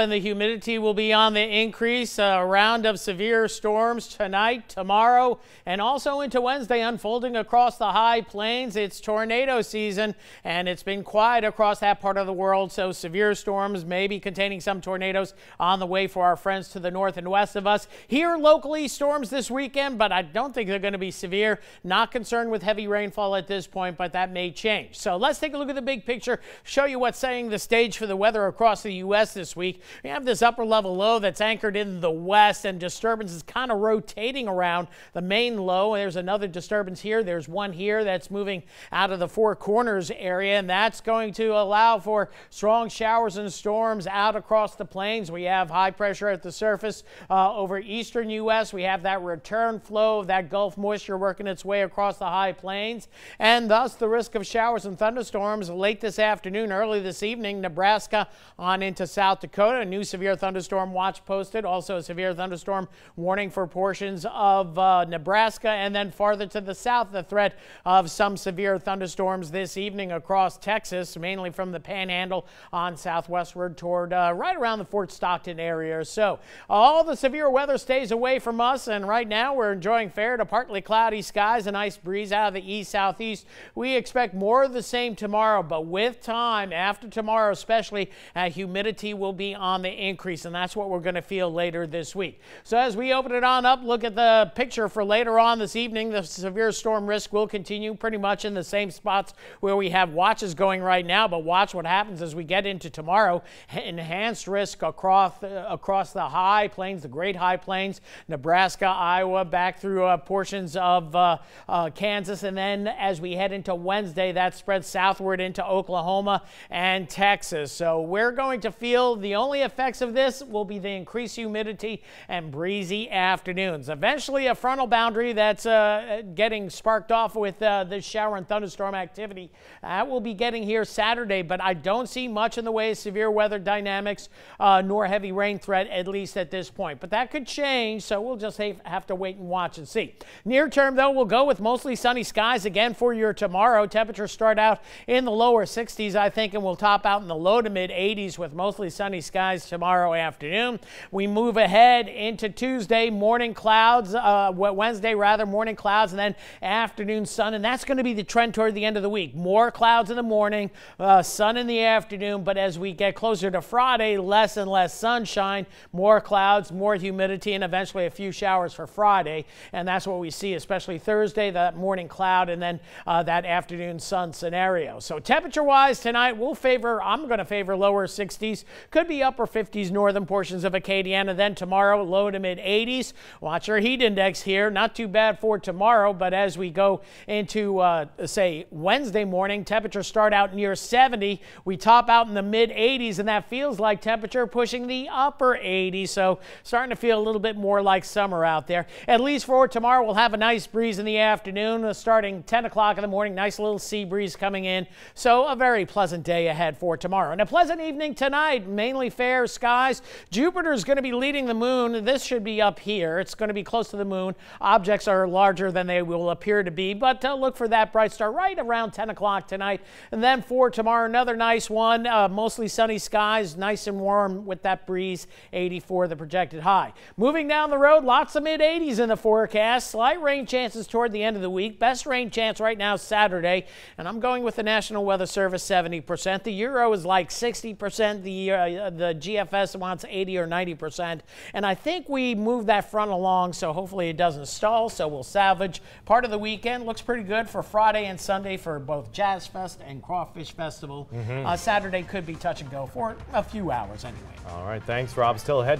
and the humidity will be on the increase. A round of severe storms tonight, tomorrow, and also into Wednesday unfolding across the high plains. It's tornado season, and it's been quiet across that part of the world, so severe storms may be containing some tornadoes on the way for our friends to the north and west of us. Here locally, storms this weekend, but I don't think they're going to be severe. Not concerned with heavy rainfall at this point, but that may change. So let's take a look at the big picture, show you what's setting the stage for the weather across the U.S. this week. We have this upper level low that's anchored in the west and disturbance is kind of rotating around the main low. There's another disturbance here. There's one here that's moving out of the Four Corners area and that's going to allow for strong showers and storms out across the plains. We have high pressure at the surface uh, over eastern U.S. We have that return flow of that Gulf moisture working its way across the high plains and thus the risk of showers and thunderstorms late this afternoon, early this evening, Nebraska on into South Dakota. A new severe thunderstorm watch posted. Also a severe thunderstorm warning for portions of uh, Nebraska. And then farther to the south, the threat of some severe thunderstorms this evening across Texas, mainly from the panhandle on southwestward toward uh, right around the Fort Stockton area. So all the severe weather stays away from us. And right now we're enjoying fair to partly cloudy skies, a nice breeze out of the east southeast. We expect more of the same tomorrow, but with time after tomorrow, especially uh, humidity will be on the increase, and that's what we're going to feel later this week. So as we open it on up, look at the picture for later on this evening. The severe storm risk will continue pretty much in the same spots where we have watches going right now, but watch what happens as we get into tomorrow. Enhanced risk across, uh, across the high plains, the great high plains, Nebraska, Iowa, back through uh, portions of uh, uh, Kansas, and then as we head into Wednesday, that spreads southward into Oklahoma and Texas. So we're going to feel the only only effects of this will be the increased humidity and breezy afternoons. Eventually, a frontal boundary that's uh, getting sparked off with uh, the shower and thunderstorm activity. That will be getting here Saturday, but I don't see much in the way of severe weather dynamics uh, nor heavy rain threat, at least at this point. But that could change, so we'll just have to wait and watch and see. Near term, though, we'll go with mostly sunny skies again for your tomorrow. Temperatures start out in the lower 60s, I think, and we'll top out in the low to mid 80s with mostly sunny skies skies tomorrow afternoon. We move ahead into Tuesday, morning clouds, uh, Wednesday rather, morning clouds, and then afternoon sun. And that's going to be the trend toward the end of the week. More clouds in the morning, uh, sun in the afternoon. But as we get closer to Friday, less and less sunshine, more clouds, more humidity, and eventually a few showers for Friday. And that's what we see, especially Thursday, that morning cloud, and then uh, that afternoon sun scenario. So temperature wise tonight, we'll favor, I'm going to favor lower 60s. Could be up upper 50s northern portions of Acadiana. Then tomorrow, low to mid 80s. Watch our heat index here. Not too bad for tomorrow, but as we go into, uh, say, Wednesday morning, temperatures start out near 70. We top out in the mid 80s, and that feels like temperature pushing the upper 80s. So starting to feel a little bit more like summer out there. At least for tomorrow, we'll have a nice breeze in the afternoon uh, starting 10 o'clock in the morning. Nice little sea breeze coming in. So a very pleasant day ahead for tomorrow and a pleasant evening tonight, mainly fair skies. Jupiter is going to be leading the moon. This should be up here. It's going to be close to the moon. Objects are larger than they will appear to be, but uh, look for that bright star right around 10 o'clock tonight. And then for tomorrow, another nice one. Uh, mostly sunny skies, nice and warm with that breeze, 84 the projected high. Moving down the road, lots of mid 80s in the forecast. Slight rain chances toward the end of the week. Best rain chance right now Saturday, and I'm going with the National Weather Service 70%. The euro is like 60%. The uh, the the GFS wants 80 or 90%. And I think we move that front along, so hopefully it doesn't stall. So we'll salvage part of the weekend. Looks pretty good for Friday and Sunday for both Jazz Fest and Crawfish Festival. Mm -hmm. uh, Saturday could be touch and go for a few hours anyway. All right. Thanks, Rob. Still ahead.